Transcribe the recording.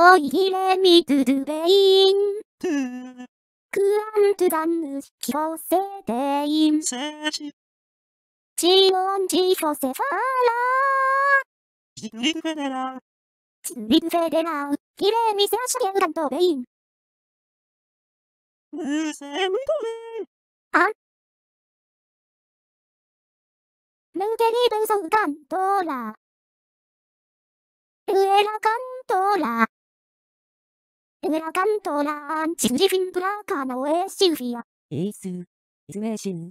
おいひれみつるべいん。くあんつだんぬしきょうせでいん。せち。ちおんちーょせさら。ちんりつべでらう。ちんりつべでらう。ひれみせあしげうたんとべいん。むせむとべ。あん。ぬけりぶそうたんとら。うえらかんとら。エラカントラーンチグリフィンブラーカーのエーシュフィア。エース、イズメーシン、